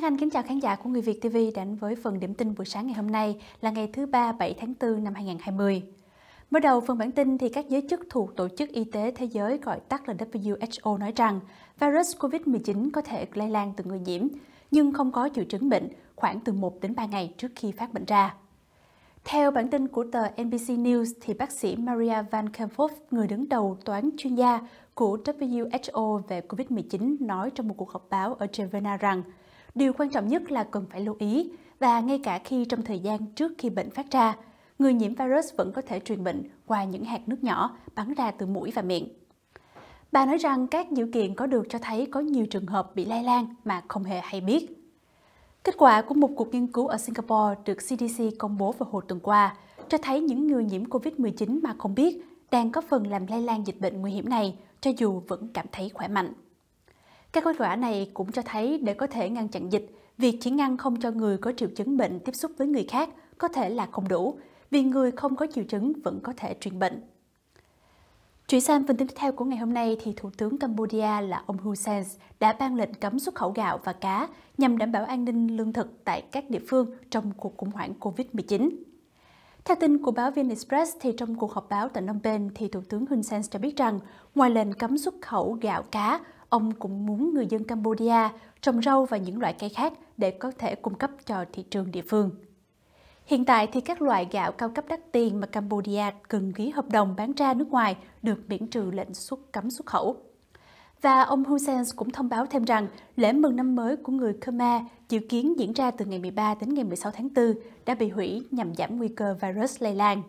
Nhất Anh kính chào khán giả của Người Việt TV đến với phần điểm tin buổi sáng ngày hôm nay là ngày thứ ba 7 tháng 4 năm 2020. Mở đầu phần bản tin thì các giới chức thuộc Tổ chức Y tế Thế giới gọi tắt là WHO nói rằng virus COVID-19 có thể lây lan từ người nhiễm, nhưng không có triệu chứng bệnh khoảng từ 1 đến 3 ngày trước khi phát bệnh ra. Theo bản tin của tờ NBC News, thì bác sĩ Maria Van Kerkhove, người đứng đầu toán chuyên gia của WHO về COVID-19, nói trong một cuộc họp báo ở Geneva rằng – Điều quan trọng nhất là cần phải lưu ý và ngay cả khi trong thời gian trước khi bệnh phát ra, người nhiễm virus vẫn có thể truyền bệnh qua những hạt nước nhỏ bắn ra từ mũi và miệng. Bà nói rằng các dữ kiện có được cho thấy có nhiều trường hợp bị lây lan mà không hề hay biết. Kết quả của một cuộc nghiên cứu ở Singapore được CDC công bố vào hồi tuần qua cho thấy những người nhiễm COVID-19 mà không biết đang có phần làm lây lan dịch bệnh nguy hiểm này cho dù vẫn cảm thấy khỏe mạnh. Các kết quả này cũng cho thấy để có thể ngăn chặn dịch, việc chỉ ngăn không cho người có triệu chứng bệnh tiếp xúc với người khác có thể là không đủ, vì người không có triệu chứng vẫn có thể truyền bệnh. Chuyển sang phần tiếp theo của ngày hôm nay thì Thủ tướng Cambodia là ông Hun Sen đã ban lệnh cấm xuất khẩu gạo và cá nhằm đảm bảo an ninh lương thực tại các địa phương trong cuộc khủng hoảng Covid-19. Theo tin của báo VN Express thì trong cuộc họp báo tại Phnom Penh thì Thủ tướng Hun Sen cho biết rằng ngoài lệnh cấm xuất khẩu gạo cá, Ông cũng muốn người dân Cambodia trồng rau và những loại cây khác để có thể cung cấp cho thị trường địa phương. Hiện tại thì các loại gạo cao cấp đắt tiền mà Cambodia cần ký hợp đồng bán ra nước ngoài được miễn trừ lệnh xuất cấm xuất khẩu. Và ông Hun Sen cũng thông báo thêm rằng lễ mừng năm mới của người Khmer dự kiến diễn ra từ ngày 13 đến ngày 16 tháng 4 đã bị hủy nhằm giảm nguy cơ virus lây lan.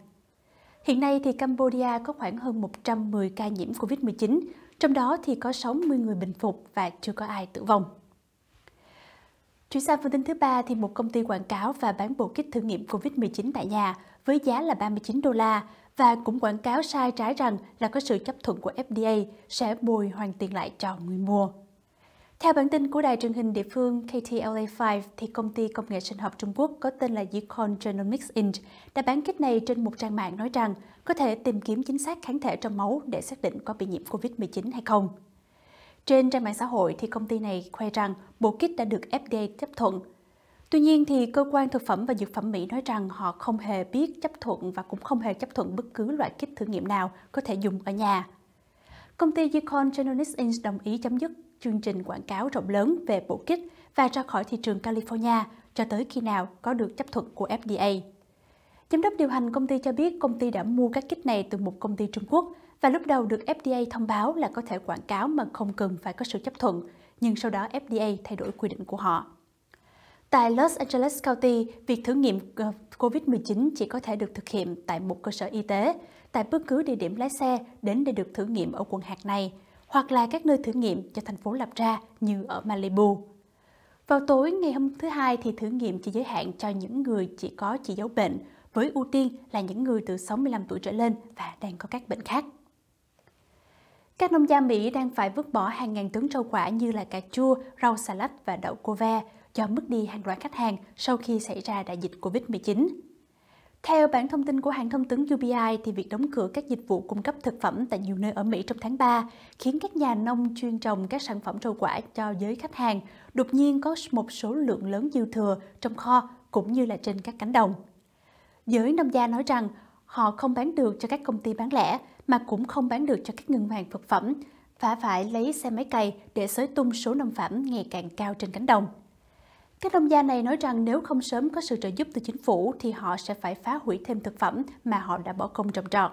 Hiện nay thì Cambodia có khoảng hơn 110 ca nhiễm COVID-19, trong đó thì có 60 người bình phục và chưa có ai tử vong. Chuyển sang phần tin thứ ba thì một công ty quảng cáo và bán bộ kit thử nghiệm COVID-19 tại nhà với giá là 39 đô la và cũng quảng cáo sai trái rằng là có sự chấp thuận của FDA sẽ bồi hoàn tiền lại cho người mua. Theo bản tin của đài truyền hình địa phương KTLA5, thì công ty công nghệ sinh học Trung Quốc có tên là Yicon Genomics Inc. đã bán kit này trên một trang mạng nói rằng có thể tìm kiếm chính xác kháng thể trong máu để xác định có bị nhiễm COVID-19 hay không. Trên trang mạng xã hội thì công ty này khoe rằng bộ kit đã được FDA chấp thuận. Tuy nhiên thì cơ quan thực phẩm và dược phẩm Mỹ nói rằng họ không hề biết chấp thuận và cũng không hề chấp thuận bất cứ loại kit thử nghiệm nào có thể dùng ở nhà. Công ty Yicon Genomics Inc. đồng ý chấm dứt chương trình quảng cáo rộng lớn về bộ kích và ra khỏi thị trường California cho tới khi nào có được chấp thuận của FDA. Giám đốc điều hành công ty cho biết công ty đã mua các kích này từ một công ty Trung Quốc và lúc đầu được FDA thông báo là có thể quảng cáo mà không cần phải có sự chấp thuận, nhưng sau đó FDA thay đổi quy định của họ. Tại Los Angeles County, việc thử nghiệm ờ, COVID-19 chỉ có thể được thực hiện tại một cơ sở y tế, tại bất cứ địa điểm lái xe đến để được thử nghiệm ở quận hạt này, hoặc là các nơi thử nghiệm do thành phố lập ra như ở Malibu. Vào tối ngày hôm thứ Hai thì thử nghiệm chỉ giới hạn cho những người chỉ có chỉ dấu bệnh, với ưu tiên là những người từ 65 tuổi trở lên và đang có các bệnh khác. Các nông gia Mỹ đang phải vứt bỏ hàng ngàn tấn rau quả như là cà chua, rau xà lách và đậu cô ve do mất đi hàng loạt khách hàng sau khi xảy ra đại dịch Covid-19. Theo bản thông tin của hãng thông tấn UBI, thì việc đóng cửa các dịch vụ cung cấp thực phẩm tại nhiều nơi ở Mỹ trong tháng 3 khiến các nhà nông chuyên trồng các sản phẩm rau quả cho giới khách hàng đột nhiên có một số lượng lớn dư thừa trong kho cũng như là trên các cánh đồng. Giới nông gia nói rằng họ không bán được cho các công ty bán lẻ mà cũng không bán được cho các ngân hàng thực phẩm phải phải lấy xe máy cày để xới tung số nông phẩm ngày càng cao trên cánh đồng. Các nông gia này nói rằng nếu không sớm có sự trợ giúp từ chính phủ thì họ sẽ phải phá hủy thêm thực phẩm mà họ đã bỏ công trồng trọt.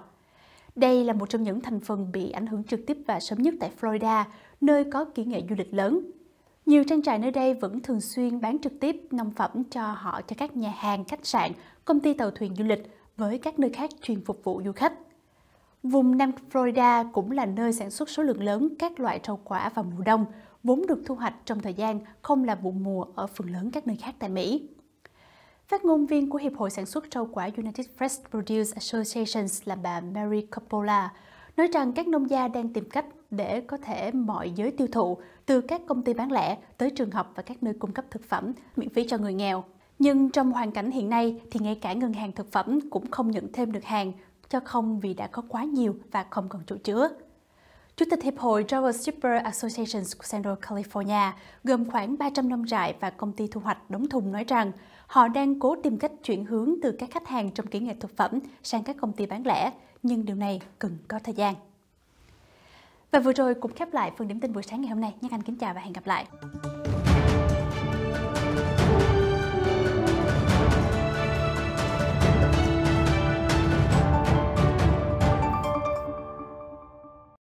Đây là một trong những thành phần bị ảnh hưởng trực tiếp và sớm nhất tại Florida, nơi có kỹ nghệ du lịch lớn. Nhiều trang trại nơi đây vẫn thường xuyên bán trực tiếp nông phẩm cho họ cho các nhà hàng, khách sạn, công ty tàu thuyền du lịch với các nơi khác chuyên phục vụ du khách. Vùng Nam Florida cũng là nơi sản xuất số lượng lớn các loại rau quả vào mùa đông, vốn được thu hoạch trong thời gian không là vụ mùa ở phần lớn các nơi khác tại Mỹ. Phát ngôn viên của Hiệp hội Sản xuất rau quả United Fresh Produce Associations là bà Mary Coppola nói rằng các nông gia đang tìm cách để có thể mọi giới tiêu thụ, từ các công ty bán lẻ tới trường học và các nơi cung cấp thực phẩm miễn phí cho người nghèo. Nhưng trong hoàn cảnh hiện nay thì ngay cả ngân hàng thực phẩm cũng không nhận thêm được hàng cho không vì đã có quá nhiều và không còn chỗ chứa. Chủ tịch Hiệp hội Travel Shipper Associations của Central California, gồm khoảng 300 nông trại và công ty thu hoạch đóng thùng nói rằng họ đang cố tìm cách chuyển hướng từ các khách hàng trong kỹ nghệ thực phẩm sang các công ty bán lẻ, nhưng điều này cần có thời gian. Và vừa rồi cũng khép lại phần điểm tin buổi sáng ngày hôm nay. Nhắc Anh kính chào và hẹn gặp lại.